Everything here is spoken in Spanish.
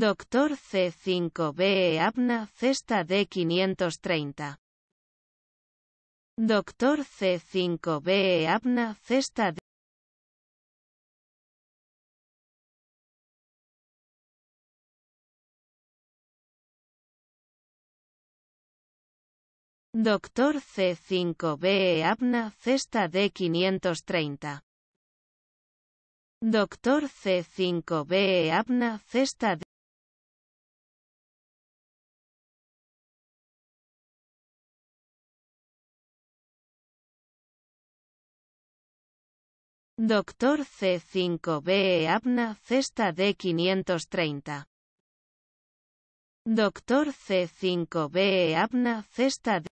doctor C5B abna Cesta D530. doctor C5B abna Cesta D. doctor C5B Apna Cesta D530. Dr. C5B abna Cesta d 530 doctor c 5 b abna cesta d Doctor C5B Abna Cesta D530. Dr. C5B Abna Cesta d 530 Doctor c 5 b abna cesta d 530